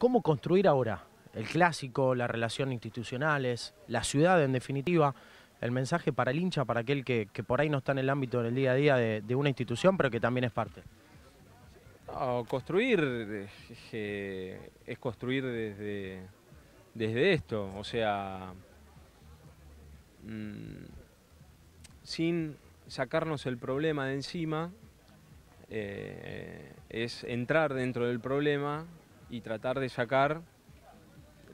¿Cómo construir ahora el clásico, la relación institucionales, la ciudad en definitiva? El mensaje para el hincha, para aquel que, por ahí no está en el ámbito del día a día de, una institución, pero que también es parte. construir eh, eh, es construir desde, desde esto, o sea, mm, sin sacarnos el problema de encima, eh, es entrar dentro del problema y tratar de sacar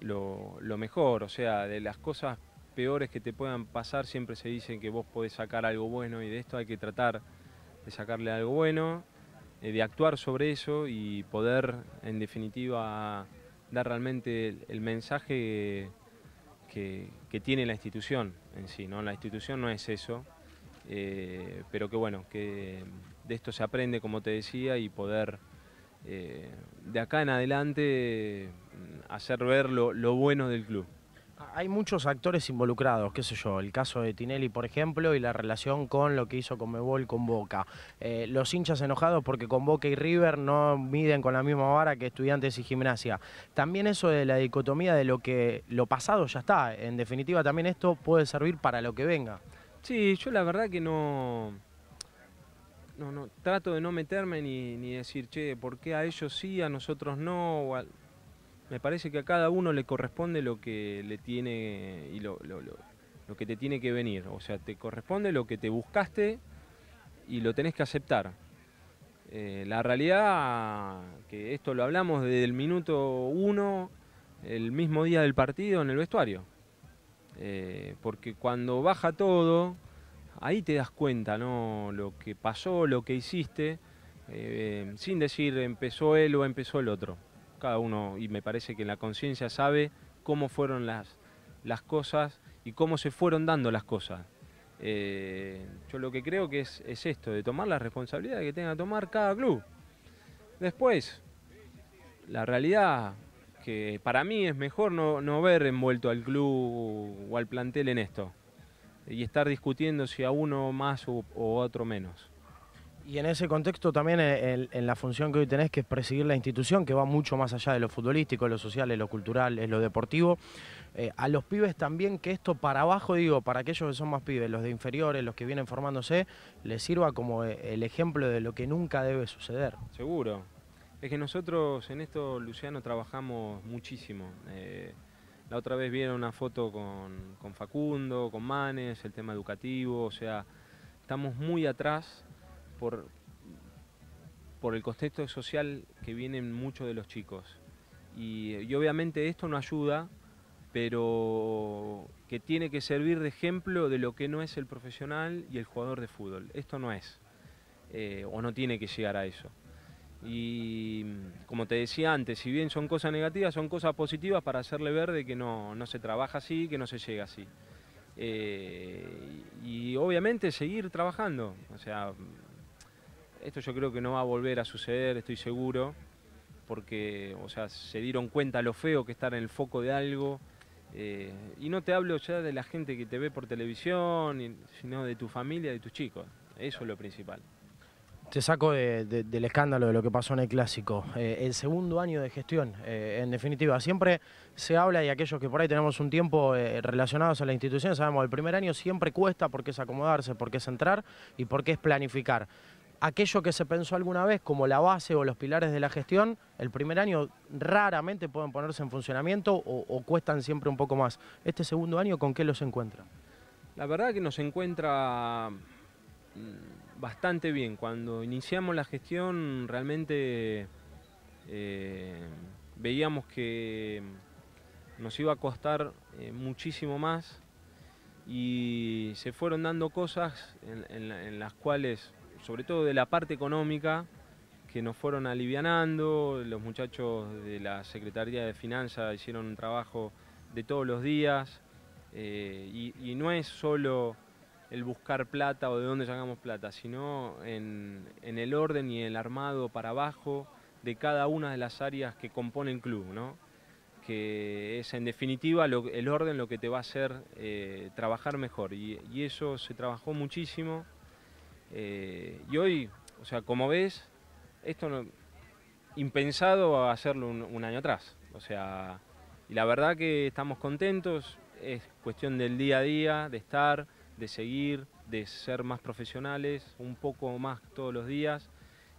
lo, mejor, o sea, de las cosas peores que te puedan pasar, siempre se dice que vos podés sacar algo bueno y de esto hay que tratar de sacarle algo bueno, eh, de actuar sobre eso y poder, en definitiva, dar realmente el, mensaje que, tiene la institución en sí, ¿no? La institución no es eso, eh, pero que bueno, que de esto se aprende, como te decía, y poder... Eh, de acá en adelante mm, hacer ver lo, bueno del club. Hay muchos actores involucrados, qué sé yo, el caso de Tinelli, por ejemplo, y la relación con lo que hizo Mebol con Boca. Eh, los hinchas enojados porque con Boca y River no miden con la misma vara que estudiantes y gimnasia. También eso de la dicotomía de lo que lo pasado ya está. En definitiva, también esto puede servir para lo que venga. Sí, yo la verdad que no no, no, trato de no meterme ni, ni, decir, che, ¿por qué a ellos sí, a nosotros no? Me parece que a cada uno le corresponde lo que le tiene y lo, que te tiene que venir. O sea, te corresponde lo que te buscaste y lo tenés que aceptar. Eh, la realidad, que esto lo hablamos desde el minuto uno, el mismo día del partido en el vestuario. Eh, porque cuando baja todo, ahí te das cuenta, ¿no? Lo que pasó, lo que hiciste, eh, sin decir empezó él o empezó el otro. Cada uno, y me parece que en la conciencia sabe cómo fueron las, cosas y cómo se fueron dando las cosas. Eh, yo lo que creo que es, esto, de tomar la responsabilidad que tenga que tomar cada club. Después, la realidad que para mí es mejor no, no ver envuelto al club o al plantel en esto y estar discutiendo si a uno más o, otro menos. Y en ese contexto también eh, en, la función que hoy tenés, que es presidir la institución, que va mucho más allá de lo futbolístico, lo social, lo cultural, lo deportivo, eh, a los pibes también que esto para abajo, digo, para aquellos que son más pibes, los de inferiores, los que vienen formándose, les sirva como eh, el ejemplo de lo que nunca debe suceder. Seguro. Es que nosotros en esto, Luciano, trabajamos muchísimo. La otra vez vieron una foto con, Facundo, con Manes, el tema educativo, o sea, estamos muy atrás por, por el contexto social que vienen muchos de los chicos. Y, obviamente esto no ayuda, pero que tiene que servir de ejemplo de lo que no es el profesional y el jugador de fútbol. Esto no es, eh, o no tiene que llegar a eso. Y como te decía antes, si bien son cosas negativas, son cosas positivas para hacerle ver de que no, se trabaja así, que no se llega así. Eh, y obviamente seguir trabajando. O sea, esto yo creo que no va a volver a suceder, estoy seguro, porque o sea, se dieron cuenta lo feo que estar en el foco de algo. Eh, y no te hablo ya de la gente que te ve por televisión, sino de tu familia, de tus chicos. Eso es lo principal. Te saco del escándalo de lo que pasó en el clásico. Eh, el segundo año de gestión, eh, en definitiva, siempre se habla y aquellos que por ahí tenemos un tiempo eh, relacionados a la institución, sabemos, el primer año siempre cuesta porque es acomodarse, porque es entrar y porque es planificar. Aquello que se pensó alguna vez como la base o los pilares de la gestión, el primer año raramente pueden ponerse en funcionamiento o, o cuestan siempre un poco más. ¿Este segundo año con qué los encuentra? La verdad que nos encuentra mm, bastante bien. Cuando iniciamos la gestión realmente eh, veíamos que nos iba a costar eh, muchísimo más y se fueron dando cosas en, las cuales, sobre todo de la parte económica, que nos fueron alivianando, los muchachos de la Secretaría de Finanzas hicieron un trabajo de todos los días eh, y no es solo el buscar plata o de dónde sacamos plata, sino en, el orden y el armado para abajo de cada una de las áreas que componen el club, ¿no? que es en definitiva el orden lo que te va a hacer eh, trabajar mejor y, eso se trabajó muchísimo eh, y hoy, o sea, como ves, esto no, impensado hacerlo un, un año atrás, o sea, y la verdad que estamos contentos, es cuestión del día a día, de estar, de seguir, de ser más profesionales, un poco más todos los días.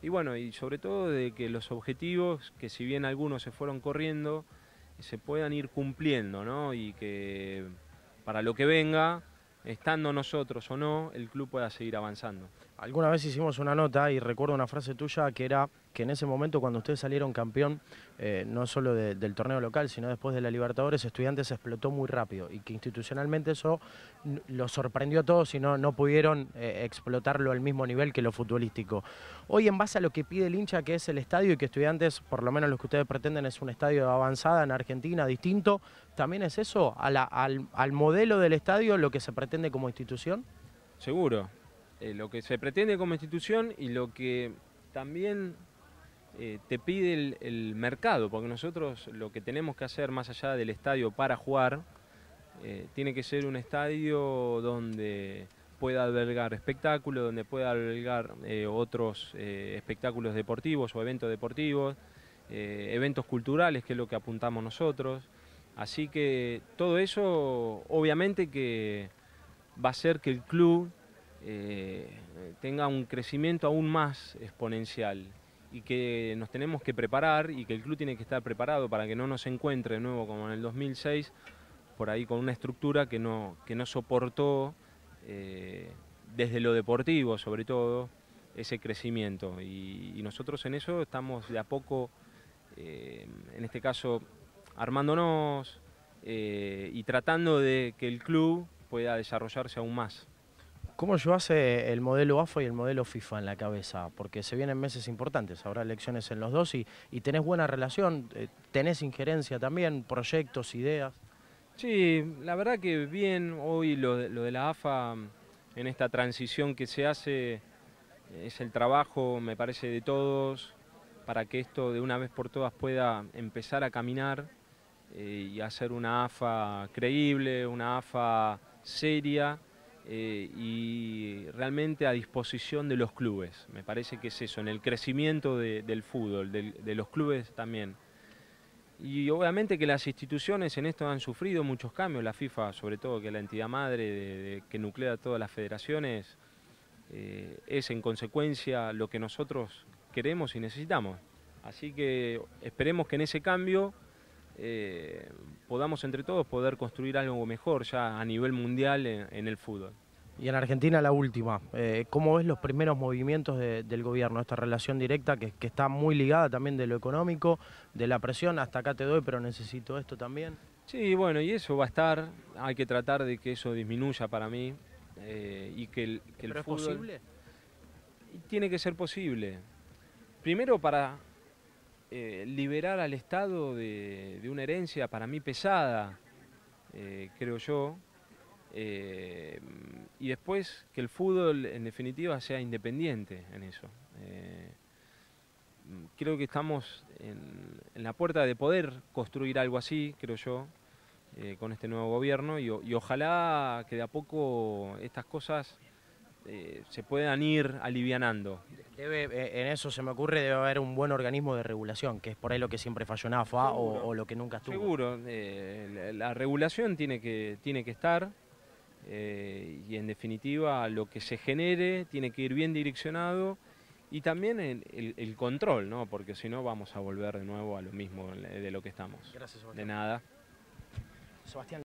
Y bueno, y sobre todo de que los objetivos, que si bien algunos se fueron corriendo, se puedan ir cumpliendo, ¿no? Y que para lo que venga, estando nosotros o no, el club pueda seguir avanzando. Alguna vez hicimos una nota y recuerdo una frase tuya que era que en ese momento cuando ustedes salieron campeón, eh, no solo del torneo local, sino después de la Libertadores, estudiantes explotó muy rápido y que institucionalmente eso lo sorprendió a todos y no, pudieron eh, explotarlo al mismo nivel que lo futbolístico. Hoy en base a lo que pide el hincha, que es el estadio y que estudiantes, por lo menos lo que ustedes pretenden, es un estadio avanzada en Argentina, distinto, ¿también es eso? A al, modelo del estadio lo que se pretende como institución? Seguro, eh, lo que se pretende como institución y lo que también eh, te pide el, mercado, porque nosotros lo que tenemos que hacer más allá del estadio para jugar, eh, tiene que ser un estadio donde pueda albergar espectáculos, donde pueda albergar eh, otros espectáculos deportivos o eventos deportivos, eventos culturales, que es lo que apuntamos nosotros. Así que todo eso obviamente que va a hacer que el club tenga un crecimiento aún más exponencial y que nos tenemos que preparar y que el club tiene que estar preparado para que no nos encuentre de nuevo como en el 2006, por ahí con una estructura que no, que no soportó eh, desde lo deportivo sobre todo ese crecimiento y, nosotros en eso estamos de a poco, eh, en este caso, armándonos eh, y tratando de que el club pueda desarrollarse aún más. ¿Cómo llevas eh, el modelo AFA y el modelo FIFA en la cabeza? Porque se vienen meses importantes, habrá elecciones en los dos y, tenés buena relación, eh, tenés injerencia también, proyectos, ideas. Sí, la verdad que bien hoy lo de, la AFA mm, en esta transición que se hace eh, es el trabajo, me parece, de todos para que esto de una vez por todas pueda empezar a caminar y hacer una AFA creíble, una AFA seria eh, y realmente a disposición de los clubes. Me parece que es eso, en el crecimiento del fútbol, de, los clubes también. Y obviamente que las instituciones en esto han sufrido muchos cambios, la FIFA sobre todo, que es la entidad madre que nuclea todas las federaciones, eh, es en consecuencia lo que nosotros queremos y necesitamos. Así que esperemos que en ese cambio eh, podamos entre todos poder construir algo mejor ya a nivel mundial en, el fútbol. Y en Argentina la última, eh, ¿cómo ves los primeros movimientos del gobierno? Esta relación directa que, está muy ligada también de lo económico, de la presión, hasta acá te doy, pero necesito esto también. Sí, bueno, y eso va a estar, hay que tratar de que eso disminuya para mí eh, y que el, ¿Es posible? Tiene que ser posible. Primero para eh, liberar al Estado de, una herencia para mí pesada, eh, creo yo, eh, y después que el fútbol en definitiva sea independiente en eso. creo que estamos en, la puerta de poder construir algo así, creo yo, con este nuevo gobierno, y, y ojalá que de a poco estas cosas eh, se puedan ir alivianando. Eh, en eso se me ocurre, debe haber un buen organismo de regulación, que es por ahí lo que siempre falló en o, lo que nunca estuvo. Seguro, eh, la, regulación tiene que, tiene que estar y en definitiva lo que se genere tiene que ir bien direccionado y también el, control, ¿no? porque si no vamos a volver de nuevo a lo mismo de lo que estamos. Gracias, Sebastián. De nada. Sebastián.